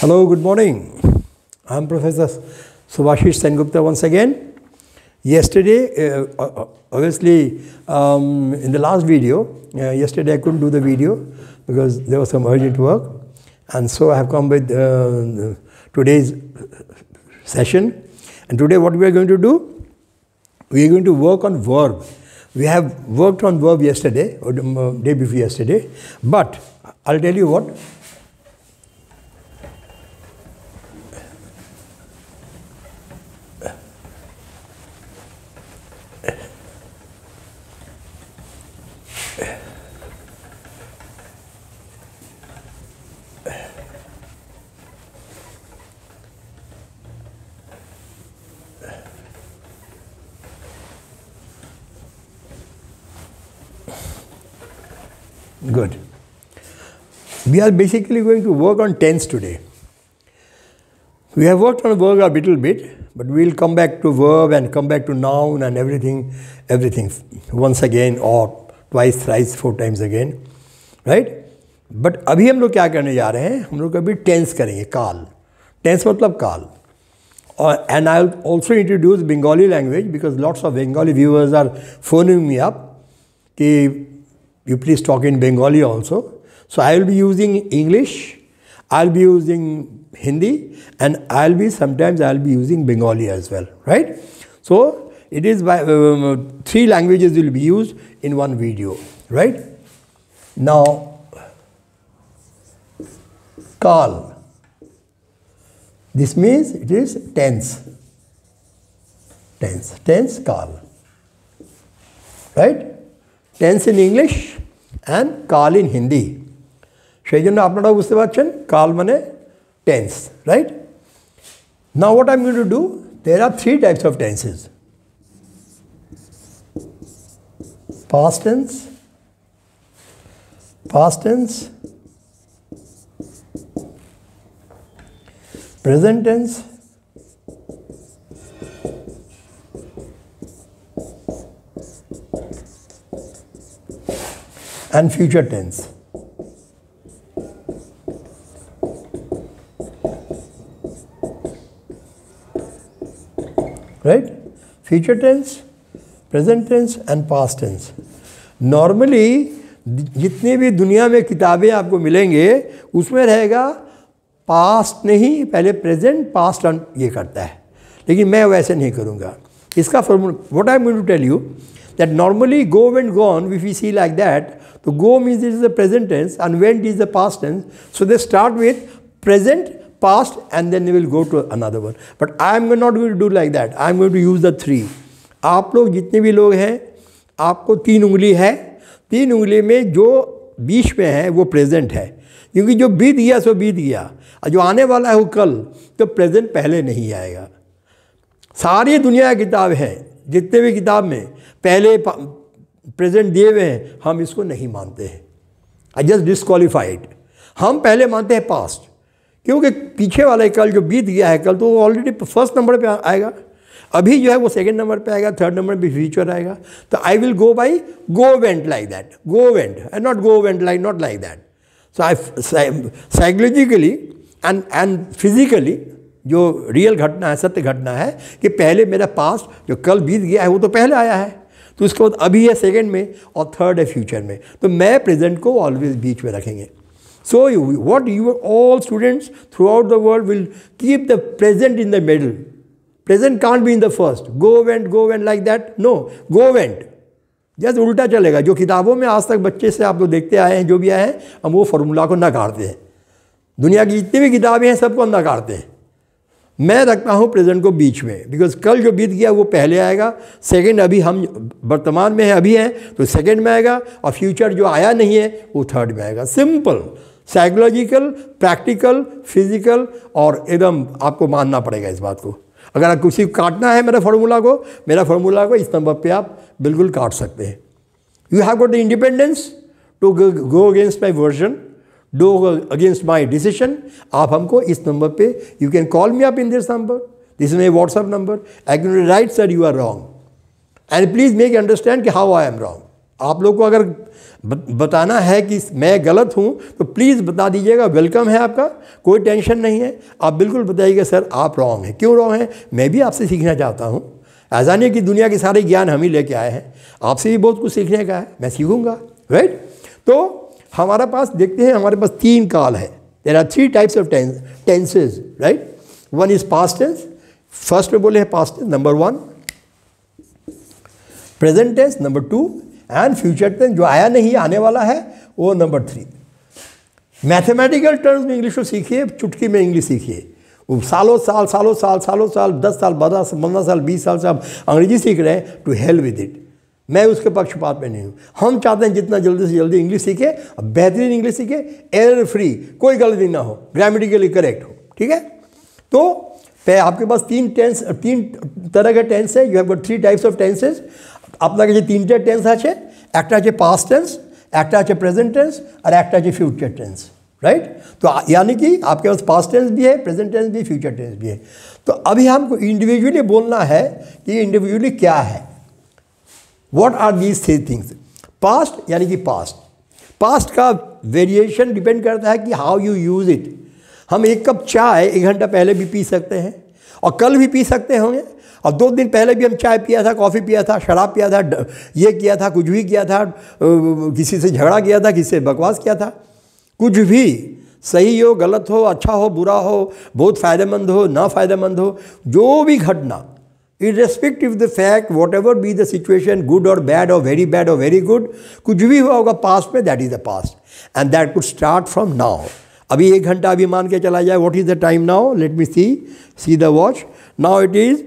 Hello, good morning. I'm Professor Subhashish Sengupta once again. Yesterday, uh, uh, uh, obviously, um, in the last video, uh, yesterday I couldn't do the video because there was some urgent work. And so I have come with uh, today's session. And today what we are going to do? We are going to work on verb. We have worked on verb yesterday, or uh, day before yesterday. But I'll tell you what, Good. We are basically going to work on tense today. We have worked on verb a little bit, but we will come back to verb and come back to noun and everything, everything once again or twice, thrice, four times again, right? But अभी हम लोग क्या करने जा रहे हैं हम लोग अभी टेंस करेंगे काल टेंस मतलब काल और and I also introduce Bengali language because lots of Bengali viewers are phoning me up कि You please talk in Bengali also. So I will be using English, I'll be using Hindi, and I'll be sometimes I'll be using Bengali as well, right? So it is by um, three languages will be used in one video, right? Now, call. This means it is tense. Tense. Tense call. Right? Tense in English and কাল in Hindi সেই জন্য আপনারাও বুঝতে পারছেন কাল মানে tense right না what I mean to do there are three types of tenses past tense past tense present tense and future tense. Right? Future tense, present tense and past tense. Normally, जितनी भी दुनिया में किताबें आपको मिलेंगे उसमें रहेगा पास्ट नहीं पहले प्रेजेंट पास्ट ये करता है लेकिन मैं वैसे नहीं करूँगा इसका formula what I mean to tell you that normally go and gone, if we see like that, the go means it is the present tense and went is the past tense. So they start with present, past and then they will go to another one. But I am not going to do like that. I am going to use the three. आप लोग जितने भी लोग हैं आपको तीन उंगली है तीन उंगली में जो बीच में है वो प्रेजेंट है क्योंकि जो बीत गया सो बीत गया और जो आने वाला है वो कल तो प्रेजेंट पहले नहीं आएगा सारी दुनिया की किताब है जितने भी किताब में पहले प्रेजेंट दिए हुए हैं हम इसको नहीं मानते हैं आई जस्ट डिसक्वालीफाइड हम पहले मानते हैं पास्ट क्योंकि पीछे वाला कल जो बीत गया है कल तो वो ऑलरेडी फर्स्ट नंबर पे आएगा अभी जो है वो सेकंड नंबर पे आएगा थर्ड नंबर पे फ्यूचर आएगा तो I will go by go went like that go went and not go went like not like that so I psychologically and and physically जो रियल घटना है सत्य घटना है कि पहले मेरा पास जो कल बीत गया है वो तो पहले आया है तो उसके बाद अभी है सेकेंड में और थर्ड है फ्यूचर में तो मैं प्रेजेंट को ऑलवेज बीच में रखेंगे so you what your all students throughout the world will keep the present in the middle present can't be in the first go went go went like that no go went जैसे उल्टा चलेगा जो किताबों में आज तक बच्चे से आप लोग देखते आए हैं जो भी आए हैं हम वो फॉर्मूला को नकारते हैं दुनिया की जितनी भी किताबें हैं सबको हम नकारते हैं मैं रखता हूँ प्रेजेंट को बीच में बिकॉज कल जो बीत गया वो पहले आएगा सेकंड अभी हम वर्तमान में है अभी हैं तो सेकंड में आएगा और फ्यूचर जो आया नहीं है वो थर्ड में आएगा सिंपल साइकोलॉजिकल प्रैक्टिकल फिजिकल और एकदम आपको मानना पड़ेगा इस बात को अगर आप किसी को काटना है मेरा फार्मूला को मेरा फार्मूला को इस नंबर पर आप बिल्कुल काट सकते हैं you have got the independence to go against my version do against my decision आप हमको इस नंबर पे you can call me up in this number this is my WhatsApp number I can write sir you are wrong and please make understand कि how I am wrong आप लोग को अगर बताना है कि मैं गलत हूँ तो प्लीज़ बता दीजिएगा वेलकम है आपका कोई टेंशन नहीं है आप बिल्कुल बताइएगा सर आप रॉन्ग हैं क्यों रॉन्ग हैं मैं भी आपसे सीखना चाहता हूँ ऐसा नहीं कि दुनिया के सारे ज्ञान हम ही लेके आए हैं आपसे भी बहुत कुछ सीखने का है मैं सीखूँगा राइट तो हमारे पास देखते हैं हमारे पास तीन काल है there are three types of tenses right one is past tense first में बोले हैं past tense number one present tense number two and future tense जो आया नहीं आने वाला है वो नंबर थ्री मैथमेटिकल टर्म्स में इंग्लिश को सीखिए चुटकी में इंग्लिश सीखिए सालों साल सालों साल सालों साल दस साल बारह पंद्रह साल बीस साल से आप अंग्रेजी सीख रहे हैं टू हेल्प विद इट मैं उसके पक्षपात में नहीं हूँ हम चाहते हैं जितना जल्दी से जल्दी इंग्लिश सीखे बेहतरीन इंग्लिश सीखे एरर फ्री कोई गलती ना हो ग्रामेटिकली करेक्ट हो ठीक है तो आपके पास तीन टेंस तीन तरह के टेंस है you have three types of tenses अपना কাছে তিনটে टेंस आज एक আছে पास टेंस একটা আছে प्रेजेंट टेंस और একটা আছে फ्यूचर टेंस राइट तो यानी कि आपके पास पास टेंस भी है प्रेजेंट टेंस भी फ्यूचर टेंस भी है तो अभी हमको इंडिविजुअली बोलना है कि इंडिविजुअली क्या है what are these three things past यानी कि पास्ट पास्ट का वेरिएशन डिपेंड करता है कि हाउ यू यूज़ इट हम एक कप चाय एक घंटा पहले भी पी सकते हैं और कल भी पी सकते होंगे और दो दिन पहले भी हम चाय पिया था कॉफ़ी पिया था शराब पिया था ये किया था कुछ भी किया था किसी से झगड़ा किया था किसी से बकवास किया था कुछ भी सही हो गलत हो अच्छा हो बुरा हो बहुत फ़ायदेमंद हो ना फ़ायदेमंद हो जो भी घटना irrespective the fact whatever be the situation good और बैड और वेरी बैड और वेरी गुड कुछ भी हुआ होगा पास्ट में that is the past and that could start from now अभी एक घंटा अभी मान के चला जाए what is the time now let me see see the watch now it is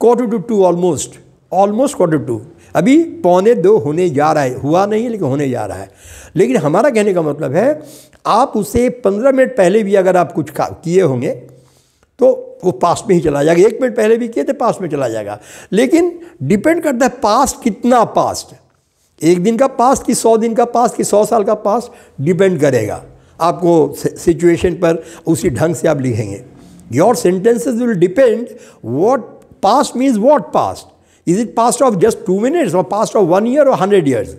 quarter to two almost almost quarter to अभी पौने दो होने जा रहा है हुआ नहीं है लेकिन होने जा रहा है लेकिन हमारा कहने का मतलब है आप उसे पंद्रह मिनट पहले भी अगर आप कुछ किए होंगे तो वो पास्ट में ही चला जाएगा एक मिनट पहले भी किए थे पास्ट में चला जाएगा लेकिन डिपेंड करता है पास्ट कितना पास्ट एक दिन का पास्ट कि सौ दिन का पास्ट कि सौ साल का पास्ट डिपेंड करेगा आपको सिचुएशन पर उसी ढंग से आप लिखेंगे your sentences will depend what past means what past is it past of just two minutes और पास्ट ऑफ वन ईयर और हंड्रेड ईयर्स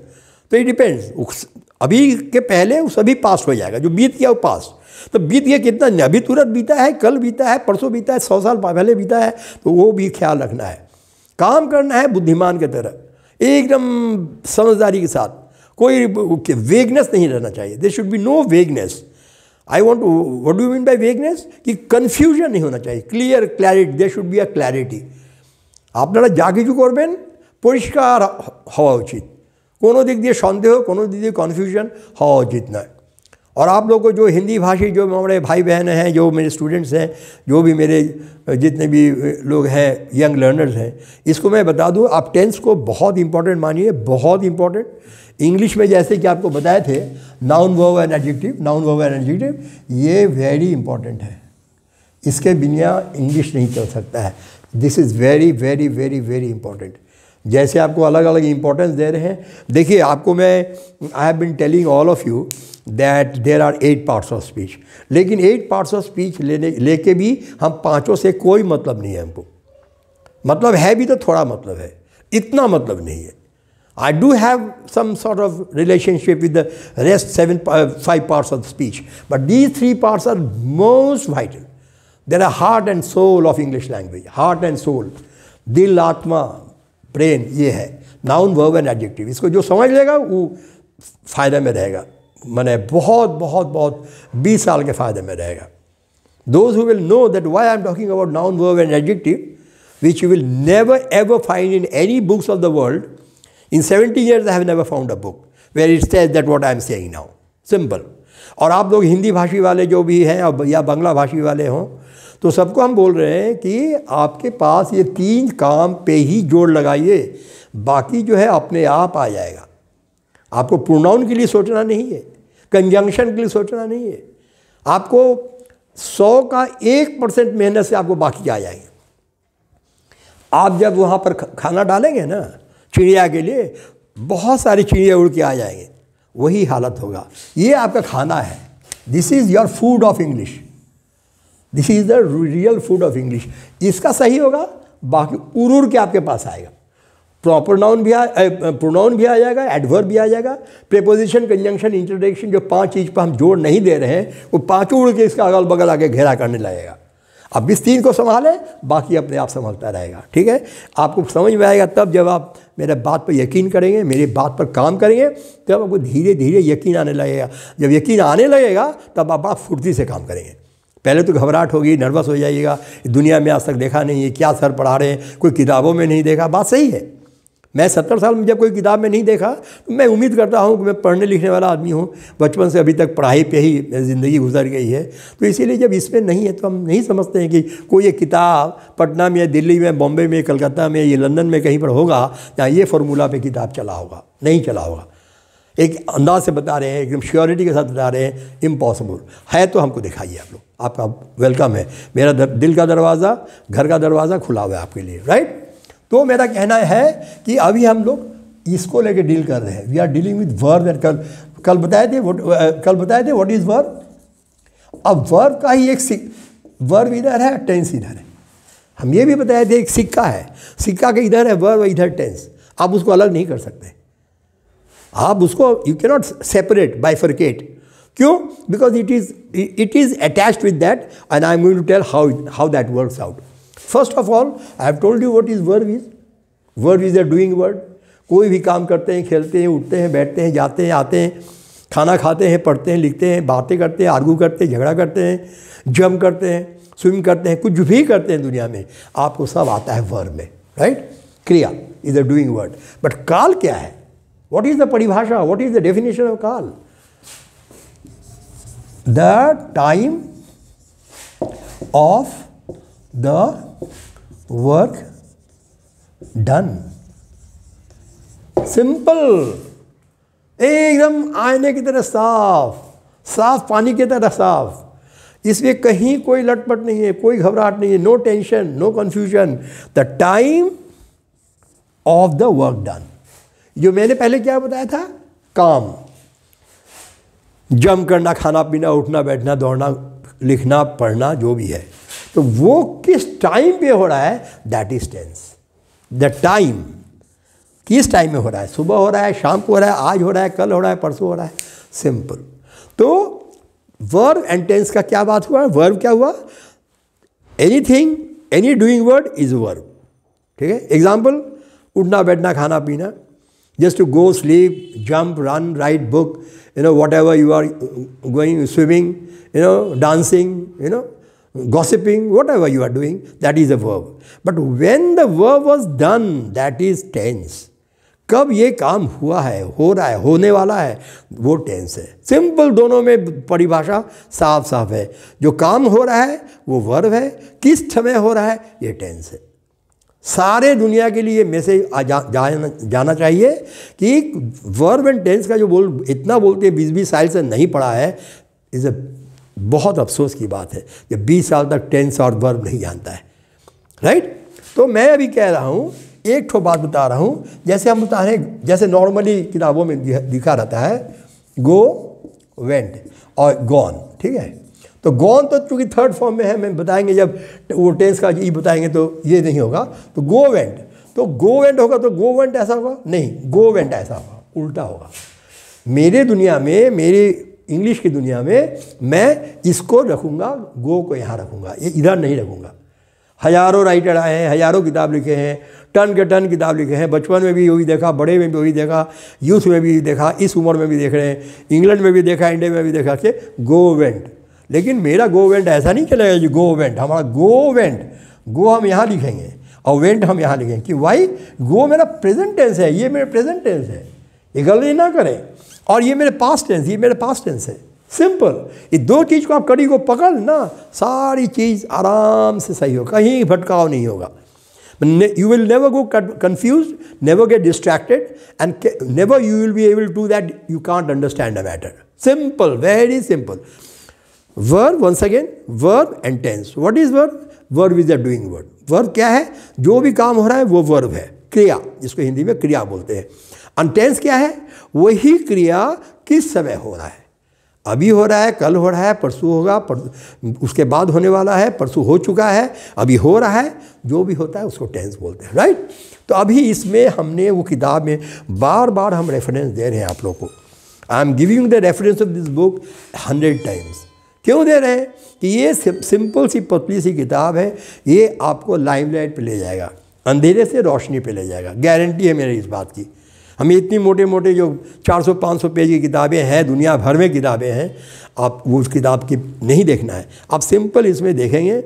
तो इट डिपेंड्स अभी के पहले सभी पास्ट हो जाएगा जो बीत गया वो पास्ट तो बीत गया कितना अभी तुरंत बीता है कल बीता है परसों बीता है सौ साल पहले बीता है तो वो भी ख्याल रखना है काम करना है बुद्धिमान की तरह एकदम समझदारी के साथ कोई वेगनेस नहीं रहना चाहिए there should be no vagueness I want what do mean by vagueness कि कन्फ्यूजन नहीं होना चाहिए clear clarity there should be a clarity আপনারা যা কিছু করবেন পরিষ্কার হওয়া উচিত কোনো দিক দিয়ে সন্দেহ কোনো দিক দিয়ে কনফিউশন হওয়া উচিত নয় और आप लोग को जो हिंदी भाषी जो हमारे भाई बहन हैं जो मेरे स्टूडेंट्स हैं जो भी मेरे जितने भी लोग हैं यंग लर्नर्स हैं इसको मैं बता दूं आप टेंस को बहुत इंपॉर्टेंट मानिए बहुत इंपॉर्टेंट इंग्लिश में जैसे कि आपको बताए थे noun verb and adjective noun verb and adjective ये वेरी इंपॉर्टेंट है इसके बिना इंग्लिश नहीं चल सकता है this is very very very very important जैसे आपको अलग अलग इंपॉर्टेंस दे रहे हैं देखिए आपको मैं I have been telling all of you that there are eight parts of speech लेकिन एट पार्ट्स ऑफ स्पीच लेने लेके भी हम पाँचों से कोई मतलब नहीं है हमको मतलब है भी तो थोड़ा मतलब है इतना मतलब नहीं है I do have some sort of relationship with the rest seven five parts of speech but these three parts are most vital there are heart and soul of English language heart and soul दिल आत्मा प्रेम ये है noun verb and adjective इसको जो समझ लेगा वो फायदे में रहेगा मैंने बहुत बहुत बहुत बीस साल के फ़ायदे में रहेगा those who will know that why I am talking about noun verb and adjective which you will never ever find in any books of the world in seventy years I have never found a book where it states that what I am saying now simple और आप लोग हिंदी भाषी वाले जो भी हैं या बंगला भाषी वाले हों तो सबको हम बोल रहे हैं कि आपके पास ये तीन काम पे ही जोड़ लगाइए बाकी जो है अपने आप आ जाएगा आपको प्रोनाउन के लिए सोचना नहीं है कंजंक्शन के लिए सोचना नहीं है आपको सौ का एक परसेंट मेहनत से आपको बाकी आ जाएंगे आप जब वहाँ पर खाना डालेंगे ना चिड़िया के लिए बहुत सारी चिड़िया उड़ के आ जाएंगे वही हालत होगा ये आपका खाना है this is your food of English this is the real food of English इसका सही होगा बाकी उर उड़ के आपके पास आएगा प्रॉपर नाउन भी आ प्रोनाउन भी आ जाएगा एडवर्ब भी आ जाएगा प्रेपोजिशन कंजंक्शन इंट्रोडक्शन जो पांच चीज़ पर हम जोर नहीं दे रहे हैं वो पाँचों उड़ के इसका अगल बगल आके घेरा करने लगेगा अब इस तीन को संभालें बाकी अपने आप संभालता रहेगा ठीक है आपको समझ में आएगा तब जब आप मेरे बात पर यकीन करेंगे मेरी बात पर काम करेंगे तब आपको धीरे धीरे यकीन आने लगेगा जब यकीन आने लगेगा तब आप बड़ा फुर्ती से काम करेंगे पहले तो घबराहट होगी नर्वस हो जाइएगा दुनिया में आज तक देखा नहीं है क्या सर पढ़ा रहे हैं कोई किताबों में नहीं देखा बात सही है मैं सत्तर साल में जब कोई किताब में नहीं देखा तो मैं उम्मीद करता हूँ कि मैं पढ़ने लिखने वाला आदमी हूँ बचपन से अभी तक पढ़ाई पे ही ज़िंदगी गुजर गई है तो इसीलिए जब इसमें नहीं है तो हम नहीं समझते हैं कि कोई एक किताब पटना में दिल्ली में बॉम्बे में कलकत्ता में या लंदन में कहीं पर होगा जहाँ ये फार्मूला पर किताब चला होगा नहीं चला होगा एक अंदाज से बता रहे हैं एकदम श्योरिटी के साथ बता रहे हैं इम्पॉसिबल है तो हमको दिखाइए आप लोग आपका वेलकम है मेरा दिल का दरवाज़ा घर का दरवाज़ा खुला हुआ है आपके लिए राइट तो मेरा कहना है कि अभी हम लोग इसको लेके डील कर रहे हैं we are dealing with verb and कल कल बताए थे कल बताए थे व्हाट इज़ वर्ब अब वर्ब का ही एक वर्ब इधर है टेंस इधर है हम ये भी बताए थे एक सिक्का है सिक्का के इधर है वर्ब इधर टेंस आप उसको अलग नहीं कर सकते आप उसको you can not separate bifurcate क्यों because it is it is attach with that and I am going to tell how how that works out first of all I have told you what is word is word is a doing word कोई भी काम करते हैं खेलते हैं उठते हैं बैठते हैं जाते हैं आते हैं खाना खाते हैं पढ़ते हैं लिखते हैं बातें करते हैं आर्गू करते हैं झगड़ा करते हैं जम करते हैं स्विम करते हैं कुछ भी करते हैं दुनिया में आपको सब आता है वर्ब में राइट क्रिया is a doing word but काल क्या है वॉट इज़ द परिभाषा what is the definition of काल the time of the work done simple एकदम आईने की तरह साफ साफ पानी की तरह साफ इसमें कहीं कोई लटपट नहीं है कोई घबराहट नहीं है no tension no confusion the time of the work done जो मैंने पहले क्या बताया था काम जम करना खाना पीना उठना बैठना दौड़ना लिखना पढ़ना जो भी है तो वो किस टाइम पे हो रहा है that is tense the time किस टाइम में हो रहा है सुबह हो रहा है शाम को हो रहा है आज हो रहा है कल हो रहा है परसों हो रहा है सिंपल तो वर्ब एंड टेंस का क्या बात हुआ वर्ब क्या हुआ anything any doing word is verb ठीक है एग्जाम्पल उठना बैठना खाना पीना just to go sleep jump run write book you know whatever you are going swimming you know dancing you know gossiping, whatever you are doing, that is a verb. But when the verb was done, that is tense. कब ये काम हुआ है हो रहा है होने वाला है वो टेंस है सिंपल दोनों में परिभाषा साफ साफ है जो काम हो रहा है वो वर्व है किस समय हो रहा है ये टेंस है सारे दुनिया के लिए मैसेज जा, जाना जाना चाहिए कि वर्ब एंड टेंस का जो बोल इतना बोलते हैं बीस बीस साल से नहीं पढ़ा है इज़ अ बहुत अफसोस की बात है जब बीस साल तक टेंस और वर्ब नहीं जानता है राइट तो मैं अभी कह रहा हूँ एक ठो बात बता रहा हूँ जैसे हम बता रहे जैसे नॉर्मली किताबों में दिखा रहता है गो वेंट और गॉन ठीक है तो गॉन तो चूँकि थर्ड फॉर्म में है मैं बताएंगे जब वो टेंस का ई बताएंगे तो ये नहीं होगा तो गो वेंट तो गो वेंट होगा तो गो वेंट ऐसा होगा नहीं गो वेंट ऐसा होगा उल्टा होगा मेरे दुनिया में मेरे इंग्लिश की दुनिया में मैं इसको रखूँगा गो को यहाँ रखूँगा ये इधर नहीं रखूँगा हज़ारों राइटर आए हैं हज़ारों किताब लिखे हैं टन के टन किताब लिखे हैं बचपन में भी वही देखा बड़े में भी वही देखा यूथ में भी देखा इस उम्र में भी देख रहे हैं इंग्लैंड में भी देखा इंडिया में भी देखा कि गोवेंट लेकिन मेरा गोवेंट ऐसा नहीं चलेगा जी गोवेंट हमारा गोवेंट गो हम यहाँ लिखेंगे और वेंट हम यहाँ लिखेंगे कि वाई गो मेरा प्रेजेंट टेंस है ये मेरा प्रेजेंट टेंस है ये गलती ना करें और ये मेरे पास टेंस ये मेरे पास टेंस है सिंपल ये दो चीज़ को आप कड़ी को पकड़ ना सारी चीज़ आराम से सही हो कहीं भटकाव नहीं होगा you will never go confuse never get distracted and never you will be able to that you can't understand a matter simple very simple verb once again verb and tense what is verb verb is a doing word verb क्या है जो भी काम हो रहा है वो verb है क्रिया जिसको हिंदी में क्रिया बोलते हैं अनटेंस क्या है वही क्रिया किस समय हो रहा है अभी हो रहा है कल हो रहा है परसों होगा पर उसके बाद होने वाला है परसों हो चुका है अभी हो रहा है जो भी होता है उसको टेंस बोलते हैं राइट तो अभी इसमें हमने वो किताब में बार बार हम रेफरेंस दे रहे हैं आप लोग को I am giving the reference of this book hundred times क्यों दे रहे हैं कि ये सिंपल सी पतली सी किताब है ये आपको लाइमलाइट पर ले जाएगा अंधेरे से रोशनी पर ले जाएगा गारंटी है मेरी इस बात की हमें इतनी मोटे मोटे जो 400-500 पेज की किताबें हैं दुनिया भर में किताबें हैं आप वो उस किताब की नहीं देखना है आप सिंपल इसमें देखेंगे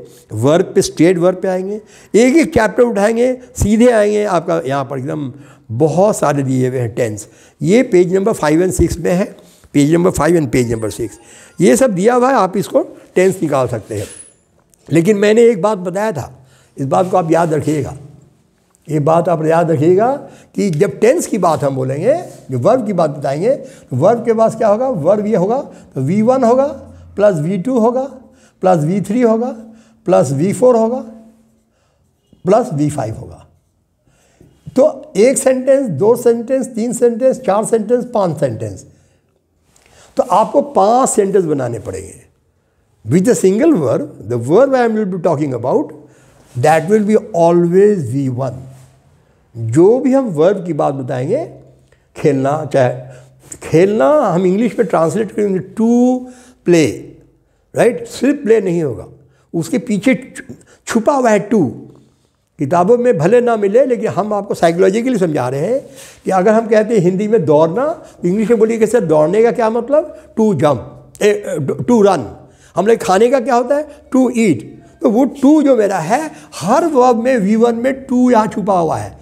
वर्क पे स्टेट वर्क पे आएंगे एक एक चैप्टर उठाएंगे सीधे आएंगे आपका यहाँ पर एकदम बहुत सारे दिए हुए हैं टेंस ये page number five and six में है page number five and page number six ये सब दिया हुआ है आप इसको टेंस निकाल सकते हैं लेकिन मैंने एक बात बताया था इस बात को आप याद रखिएगा ये बात आप याद रखिएगा कि जब टेंस की बात हम बोलेंगे जो वर्ब की बात बताएंगे तो वर्ब के पास क्या होगा वर्ब ये होगा तो वी वन होगा प्लस वी टू होगा प्लस वी थ्री होगा प्लस वी फोर होगा प्लस वी फाइव होगा तो एक सेंटेंस दो सेंटेंस तीन सेंटेंस चार सेंटेंस पांच सेंटेंस तो आपको पांच सेंटेंस बनाने पड़ेंगे with the single verb the verb I am will be talking about that will be always V one जो भी हम वर्ब की बात बताएंगे खेलना चाहे खेलना हम इंग्लिश में ट्रांसलेट करेंगे टू प्ले राइट सिर्फ प्ले नहीं होगा उसके पीछे छुपा हुआ है टू किताबों में भले ना मिले लेकिन हम आपको साइकोलॉजिकली समझा रहे हैं कि अगर हम कहते हैं हिंदी में दौड़ना तो इंग्लिश में बोलिए कि सर दौड़ने का क्या मतलब टू जम्प टू रन हम लोग खाने का क्या होता है टू ईट तो वो टू जो मेरा है हर वर्ब में वी वन में टू यहाँ छुपा हुआ है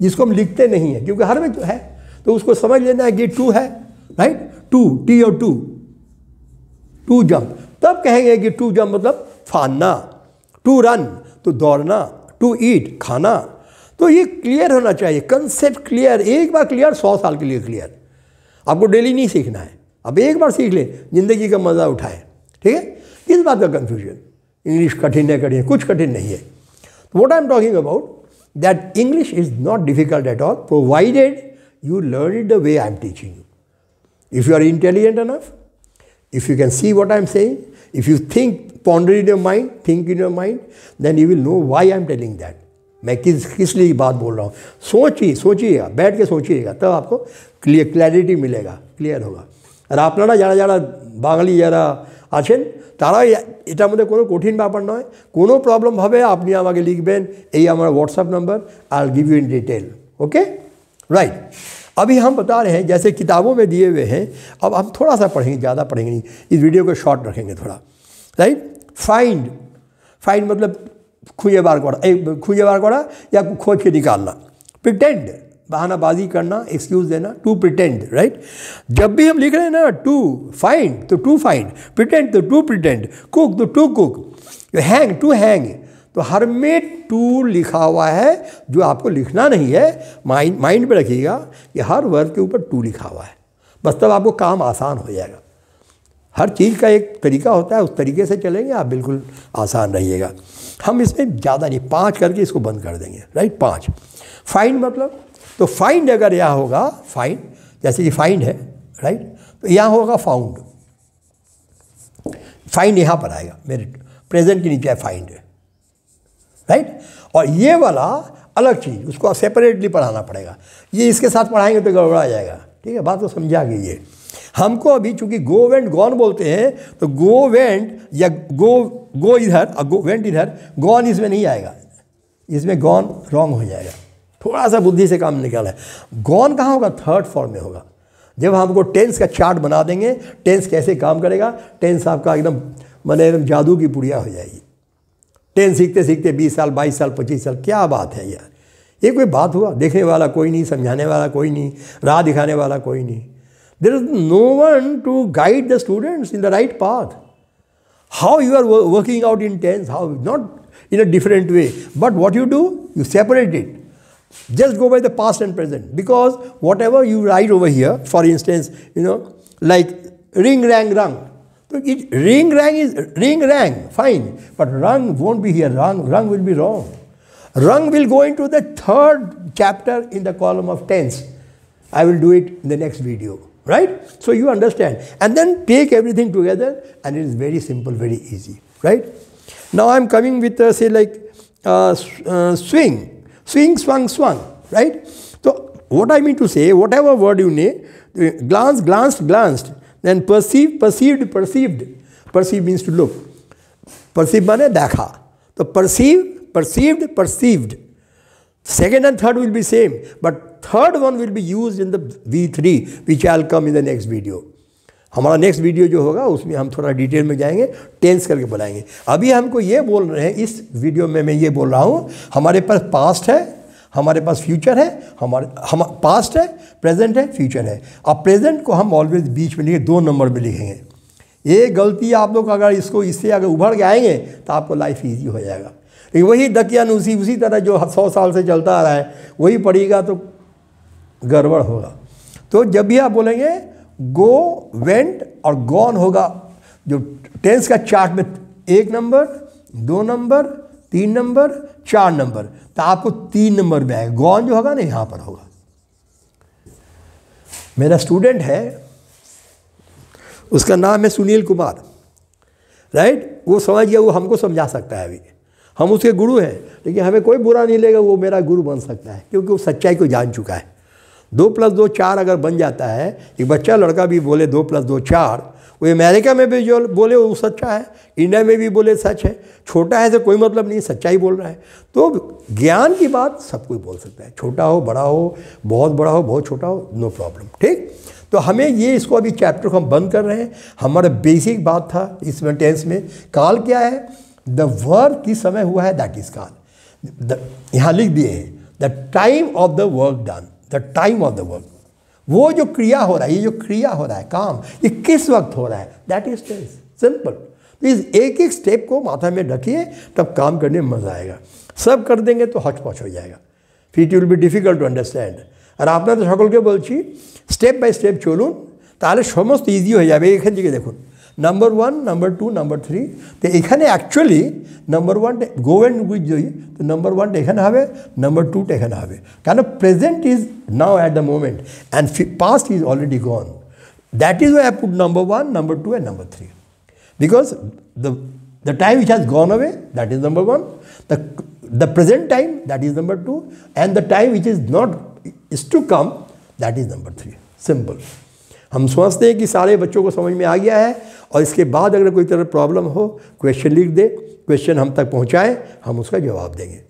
जिसको हम लिखते नहीं हैं क्योंकि हर में तो है तो उसको समझ लेना है कि टू है राइट टू टी और टू टू जंप तब कहेंगे कि टू जंप मतलब फानना टू रन तो दौड़ना टू ईट खाना तो ये क्लियर होना चाहिए कंसेप्ट क्लियर एक बार क्लियर सौ साल के लिए क्लियर आपको डेली नहीं सीखना है अब एक बार सीख ले ज़िंदगी का मज़ा उठाए ठीक है किस बात का कन्फ्यूजन इंग्लिश कठिन है कठिन कुछ कठिन नहीं है what I am talking about that English is not difficult at all, provided you learn it the way I am teaching you. If you are intelligent enough, if you can see what I am saying, if you think, ponder in your mind, think in your mind, then you will know why I am telling that. मैं किस किस लिए बात बोल रहा हूँ सोचिए सोचिएगा बैठ के सोचिएगा तब तो आपको क्लियर क्लैरिटी मिलेगा क्लियर होगा अरे आप ना ज़्यादा ज़्यादा बांगली ज़्यादा আছেন તરાય એ ター મે કોનો કોઠીન બાપર નય કોનો પ્રોબ્લેમ હવે આપની અમાગે લખબેન એય અમાર WhatsApp number I'll give you in detail okay right અબી હમ બતા રહે હૈ જેસે કિતાબો મે دیے ہوئے હે અબ હમ થોડા સા પડેંગે જ્યાદા પડેંગે નહીં ઇસ વિડિયો કો શોર્ટ રખેંગે થોડા રાઈટ ફાઇન્ડ ફાઇન્ડ મતલબ ખુયે બરગડા ખુયે બરગડા એક ખોજ કે નિકાલના પિટેન્ડ बहानाबाजी करना एक्सक्यूज देना टू प्रिटेंड राइट जब भी हम लिख रहे हैं ना टू फाइंड तो टू फाइंड प्रिटेंड तो टू प्रिटेंड कुक तो to cook hang to hang तो हर में टू लिखा हुआ है जो आपको लिखना नहीं है माइंड माइंड में रखिएगा कि हर वर्ग के ऊपर टू लिखा हुआ है बस तब आपको काम आसान हो जाएगा हर चीज़ का एक तरीका होता है उस तरीके से चलेंगे आप बिल्कुल आसान रहिएगा हम इसमें ज़्यादा नहीं पाँच करके इसको बंद कर देंगे राइट पाँच फाइन मतलब तो फाइंड अगर यह होगा फाइंड जैसे कि फाइंड है राइट तो यहाँ होगा फाउंड फाइंड यहाँ पर आएगा मेरे प्रेजेंट के नीचे है फाइंड राइट और ये वाला अलग चीज़ उसको आप सेपरेटली पढ़ाना पड़ेगा ये इसके साथ पढ़ाएंगे तो गड़बड़ा जाएगा ठीक है बात तो समझा गई ये हमको अभी चूंकि गो वेंट गॉन बोलते हैं तो गो वेंट या गो गो इधर गो वेंट इधर गॉन इसमें नहीं आएगा इसमें गॉन रॉन्ग हो जाएगा थोड़ा सा बुद्धि से काम निकाल है गॉन कहाँ होगा थर्ड फॉर्म में होगा जब हमको टेंस का चार्ट बना देंगे टेंस कैसे काम करेगा टेंस आपका एकदम मैंने एकदम जादू की पुड़िया हो जाएगी टेंस सीखते सीखते बीस साल बाईस साल पच्चीस साल क्या बात है यार ये कोई बात हुआ देखने वाला कोई नहीं समझाने वाला कोई नहीं राह दिखाने वाला कोई नहीं there is no one to guide the students in the right path how you are working out in tense how not in a different way but what you do you separate it Just go by the past and present. Because whatever you write over here, for instance, you know, like ring, rang, rung. So it, ring, rang is ring, rang, fine. But rung won't be here. Rung, rung will be wrong. Rung will go into the third chapter in the column of tense. I will do it in the next video. Right? So you understand. And then take everything together and it is very simple, very easy. Right? Now I'm coming with, uh, say, like uh, uh, swing swing, swung, swung, right? So, what I mean to say, whatever word you name, glance, glanced, glanced, then perceive, perceived, perceived. Perceive means to look. Perceive means dakha. So, perceive, perceived, perceived. Second and third will be same, but third one will be used in the V3, which I'll come in the next video. हमारा next video जो होगा उसमें हम थोड़ा detail में जाएंगे tense करके बनाएंगे अभी हमको ये बोल रहे हैं इस वीडियो में मैं ये बोल रहा हूँ हमारे पास पास्ट है हमारे पास फ्यूचर है हमारे हम पास्ट है प्रेजेंट है फ्यूचर है अब प्रेजेंट को हम ऑलवेज बीच में लिखेंगे दो नंबर में लिखेंगे ये गलती आप लोग अगर इसको इससे अगर उभर के आएंगे तो आपको लाइफ ईजी हो जाएगा लेकिन वही डकियान उसी उसी तरह जो सौ साल से चलता आ रहा है वही पढ़ेगा तो गड़बड़ होगा तो जब भी आप बोलेंगे गो वेंट और गॉन होगा जो टेंस का चार्ट में एक नंबर दो नंबर तीन नंबर चार नंबर तो आपको तीन नंबर में आएगा गॉन जो होगा ना यहां पर होगा मेरा स्टूडेंट है उसका नाम है सुनील कुमार राइट वो समझ गया वो हमको समझा सकता है अभी हम उसके गुरु हैं लेकिन हमें कोई बुरा नहीं लेगा वो मेरा गुरु बन सकता है क्योंकि वो सच्चाई को जान चुका है दो प्लस दो चार अगर बन जाता है एक बच्चा लड़का भी बोले दो प्लस दो चार वो अमेरिका में भी जो बोले वो सच्चा है इंडिया में भी बोले सच है छोटा है तो कोई मतलब नहीं सच्चाई बोल रहा है तो ज्ञान की बात सब कोई बोल सकता है छोटा हो बड़ा हो बहुत बड़ा हो बहुत छोटा हो नो प्रॉब्लम ठीक तो हमें ये इसको अभी चैप्टर को हम बंद कर रहे हैं हमारा बेसिक बात था इस टेंस में काल क्या है द वर्क किस समय हुआ है दैट इज़ काल यहाँ लिख दिए हैं the time of the work done the time of the work वो जो क्रिया हो रहा है ये जो क्रिया हो रहा है काम ये किस वक्त हो रहा है दैट इज सिंपल तो इस एक एक स्टेप को माथा में रखिए तब काम करने में मज़ा आएगा सब कर देंगे तो हच पच हो जाएगा फिर it will be difficult to understand आपने तो सकल के बोल स्टेप बाय स्टेप चलू তাহলে সমস্ত ইজি হয়ে যাবে এখান থেকে দেখুন number one number two number three तो ये actually number one go and goes जो तो नम्बर वन एखे है नम्बर टू टेखने है क्या present is now at the moment and past is already gone that is I put number one number two and number three because the the time which has gone away that is number one the the present time that is number two and the time which is not is to come that is number three simple हम सोचते हैं कि सारे बच्चों को समझ में आ गया है और इसके बाद अगर कोई तरह प्रॉब्लम हो क्वेश्चन लिख दे क्वेश्चन हम तक पहुँचाएँ हम उसका जवाब देंगे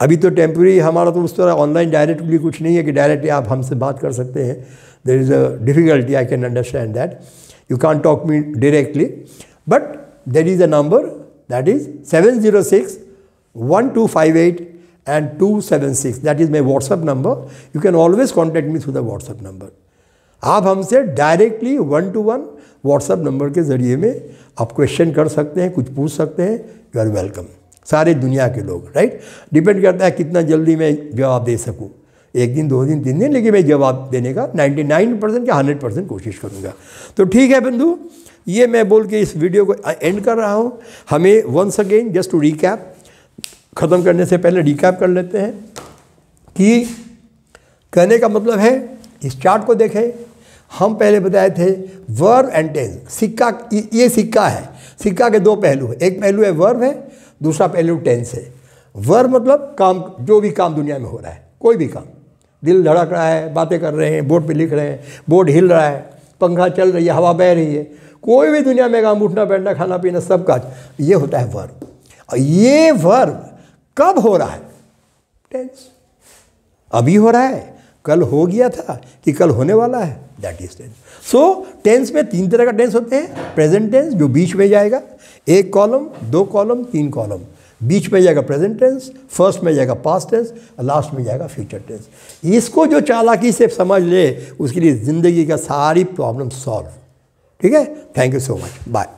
अभी तो टेम्प्रेरी हमारा तो उस तरह ऑनलाइन डायरेक्टली कुछ नहीं है कि डायरेक्टली आप हमसे बात कर सकते हैं there is a difficulty I can understand that you can't talk me directly but there is a number that is seven zero six one two five eight and two seven six that is my WhatsApp number you can always contact me through the WhatsApp number आप हमसे directly one two one WhatsApp number के ज़रिए में आप question कर सकते हैं कुछ पूछ सकते हैं यू आर वेलकम सारे दुनिया के लोग राइट डिपेंड करता है कितना जल्दी मैं जवाब दे सकूँ एक दिन दो दिन तीन दिन लेकिन मैं जवाब देने का 99 परसेंट या 100 परसेंट कोशिश करूँगा तो ठीक है बंधु ये मैं बोल के इस वीडियो को एंड कर रहा हूँ हमें once again just to recap ख़त्म करने से पहले रिकैप कर लेते हैं कि कहने का मतलब है इस चार्ट को देखें हम पहले बताए थे वर्व एंड टेंस सिक्का ये सिक्का है सिक्का के दो पहलू हैं एक पहलू है वर्व है दूसरा पहलू टेंस है वर्व मतलब काम जो भी काम दुनिया में हो रहा है कोई भी काम दिल धड़क रहा है बातें कर रहे हैं बोर्ड पे लिख रहे हैं बोर्ड हिल रहा है पंखा चल रही है हवा बह रही है कोई भी दुनिया में काम उठना बैठना खाना पीना सब काज ये होता है वर्व और ये वर्व कब हो रहा है टेंस अभी हो रहा है कल हो गया था कि कल होने वाला है that is tense so tense में तीन तरह का टेंस होते हैं प्रेजेंट टेंस जो बीच में जाएगा एक कॉलम दो कॉलम तीन कॉलम बीच में जाएगा प्रेजेंट टेंस फर्स्ट में जाएगा पास्ट टेंस लास्ट में जाएगा फ्यूचर टेंस इसको जो चालाकी से समझ ले उसके लिए ज़िंदगी का सारी प्रॉब्लम सॉल्व ठीक है thank you so much bye